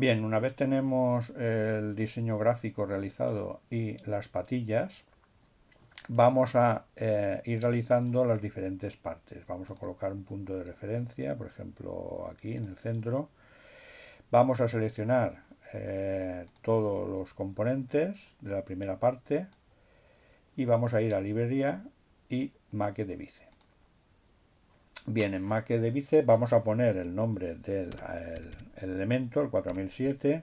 Bien, una vez tenemos el diseño gráfico realizado y las patillas, vamos a eh, ir realizando las diferentes partes. Vamos a colocar un punto de referencia, por ejemplo aquí en el centro. Vamos a seleccionar eh, todos los componentes de la primera parte y vamos a ir a librería y maquete de bice. Bien, en make de vice vamos a poner el nombre del el, elemento, el 4007,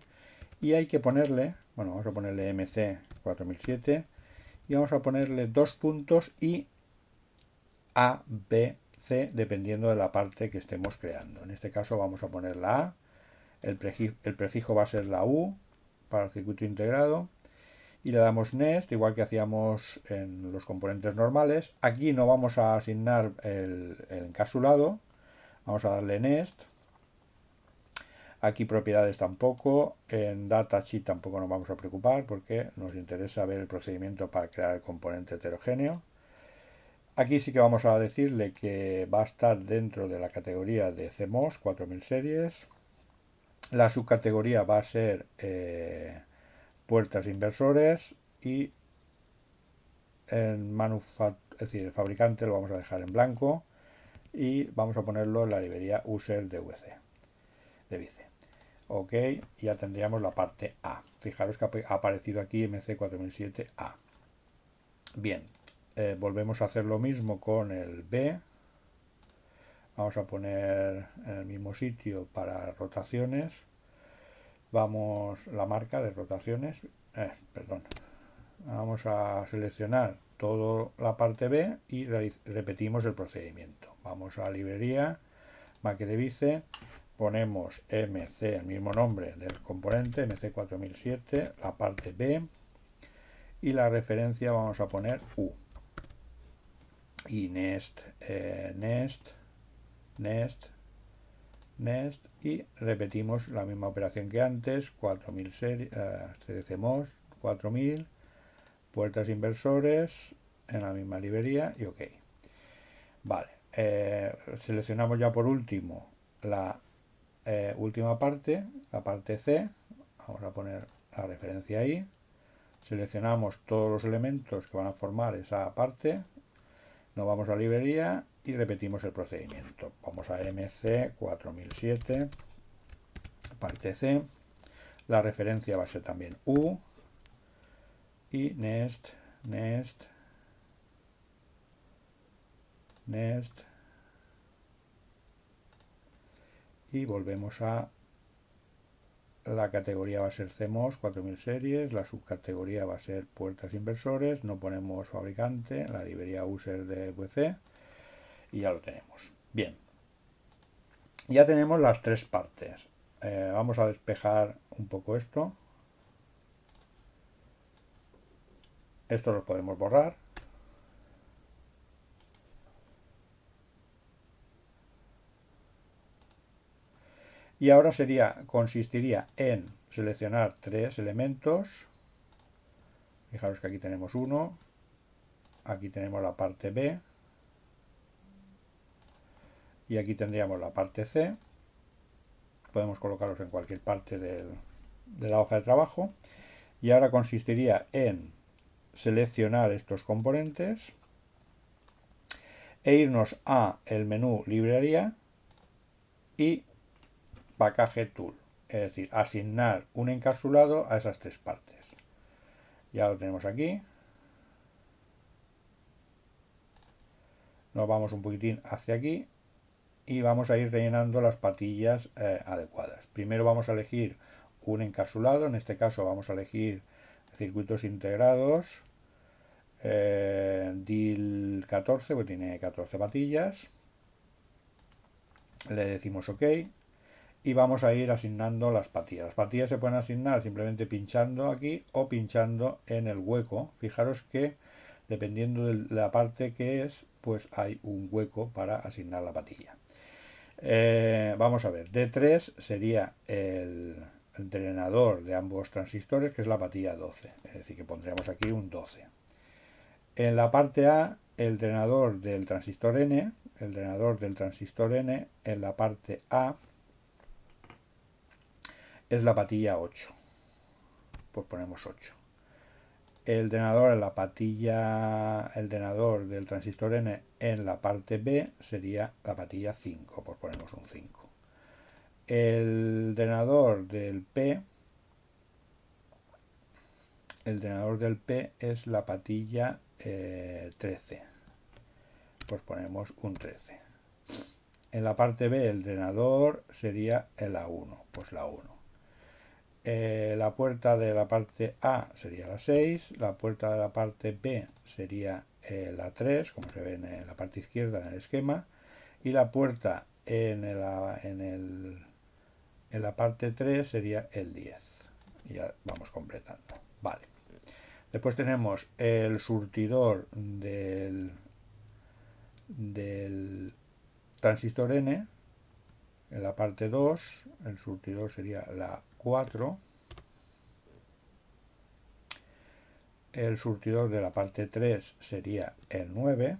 y hay que ponerle, bueno, vamos a ponerle MC 4007, y vamos a ponerle dos puntos y A, B, C, dependiendo de la parte que estemos creando. En este caso vamos a poner la A, el, el prefijo va a ser la U para el circuito integrado, y le damos nest igual que hacíamos en los componentes normales. Aquí no vamos a asignar el, el encasulado, vamos a darle nest Aquí propiedades tampoco, en Data Sheet tampoco nos vamos a preocupar porque nos interesa ver el procedimiento para crear el componente heterogéneo. Aquí sí que vamos a decirle que va a estar dentro de la categoría de CMOS 4000 series. La subcategoría va a ser eh, puertas inversores y en el fabricante lo vamos a dejar en blanco y vamos a ponerlo en la librería user de VC, de vice, Ok, ya tendríamos la parte A. Fijaros que ha aparecido aquí MC4007A. Bien, eh, volvemos a hacer lo mismo con el B. Vamos a poner en el mismo sitio para rotaciones vamos la marca de rotaciones eh, perdón vamos a seleccionar toda la parte B y repetimos el procedimiento vamos a librería Mac de vice ponemos mc el mismo nombre del componente mc 4007 la parte B y la referencia vamos a poner u y nest eh, nest nest nest y repetimos la misma operación que antes, 4000 uh, 4000, puertas inversores en la misma librería y ok. Vale, eh, seleccionamos ya por último la eh, última parte, la parte C, vamos a poner la referencia ahí, seleccionamos todos los elementos que van a formar esa parte nos vamos a librería y repetimos el procedimiento. Vamos a MC 4007, parte C. La referencia va a ser también U. Y nest, nest, nest. Y volvemos a la categoría va a ser CMOS 4000 series, la subcategoría va a ser puertas e inversores, no ponemos fabricante, la librería user de VC y ya lo tenemos. Bien, ya tenemos las tres partes. Eh, vamos a despejar un poco esto. Esto lo podemos borrar Y ahora sería, consistiría en seleccionar tres elementos. Fijaros que aquí tenemos uno, aquí tenemos la parte B y aquí tendríamos la parte C. Podemos colocarlos en cualquier parte de la hoja de trabajo. Y ahora consistiría en seleccionar estos componentes e irnos a el menú librería y package tool, es decir, asignar un encapsulado a esas tres partes. Ya lo tenemos aquí. Nos vamos un poquitín hacia aquí y vamos a ir rellenando las patillas eh, adecuadas. Primero vamos a elegir un encapsulado, en este caso vamos a elegir circuitos integrados, eh, DIL 14, que tiene 14 patillas. Le decimos OK y vamos a ir asignando las patillas. Las patillas se pueden asignar simplemente pinchando aquí o pinchando en el hueco. Fijaros que dependiendo de la parte que es, pues hay un hueco para asignar la patilla. Eh, vamos a ver, D3 sería el drenador de ambos transistores, que es la patilla 12, es decir, que pondríamos aquí un 12. En la parte A, el drenador del transistor N, el drenador del transistor N, en la parte A es la patilla 8. Pues ponemos 8. El drenador en la patilla, el drenador del transistor N en la parte B sería la patilla 5, pues ponemos un 5. El drenador del P, el drenador del P es la patilla 13, eh, pues ponemos un 13. En la parte B el drenador sería el A1, pues la 1. Eh, la puerta de la parte A sería la 6, la puerta de la parte B sería eh, la 3, como se ve en, la parte izquierda en el esquema, y la puerta en, en, el, en la parte 3 sería el 10. ya vamos completando. Vale. Después tenemos el surtidor del, del transistor N en la parte 2, el surtidor sería la 4 el surtidor de la parte 3 sería el 9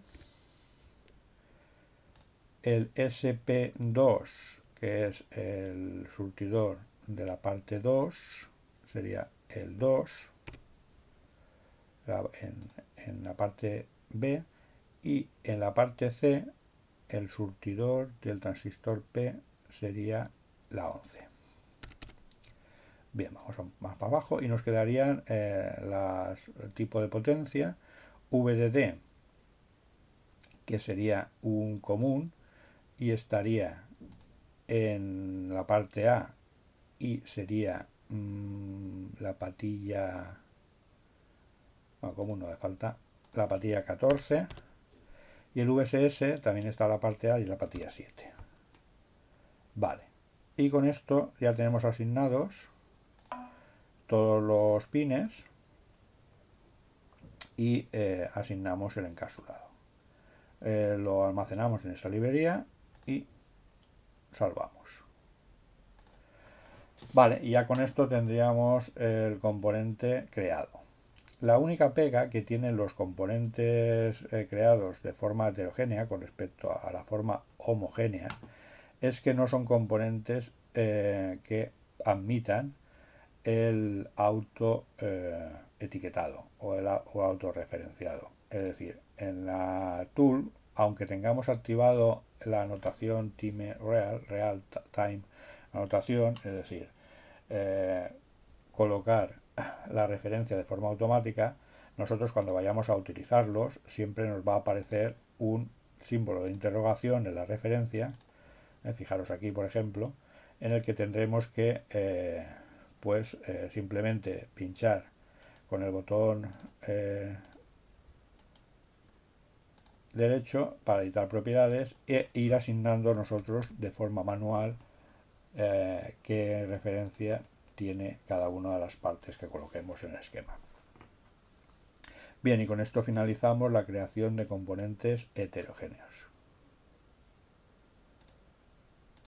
el SP2 que es el surtidor de la parte 2 sería el 2 en, en, la parte B y en la parte C el surtidor del transistor P sería la 11. Bien, vamos más para abajo y nos quedarían eh, las, el tipo de potencia VDD, que sería un común y estaría en la parte A y sería mm, la patilla, no, común no le falta, la patilla 14 y el VSS también está en la parte A y la patilla 7. Vale, y con esto ya tenemos asignados todos los pines y eh, asignamos el encapsulado eh, lo almacenamos en esa librería y salvamos. Vale, ya con esto tendríamos el componente creado. La única pega que tienen los componentes eh, creados de forma heterogénea con respecto a la forma homogénea es que no son componentes que admitan el auto eh, etiquetado o, el, autorreferenciado. Es decir, en la tool, aunque tengamos activado la anotación time real, real time anotación, es decir, eh, colocar la referencia de forma automática, nosotros cuando vayamos a utilizarlos siempre nos va a aparecer un símbolo de interrogación en la referencia, eh, fijaros aquí por ejemplo, en el que tendremos que pues eh, simplemente pinchar con el botón eh, derecho para editar propiedades e ir asignando nosotros de forma manual eh, qué referencia tiene cada una de las partes que coloquemos en el esquema. Bien, y con esto finalizamos la creación de componentes heterogéneos.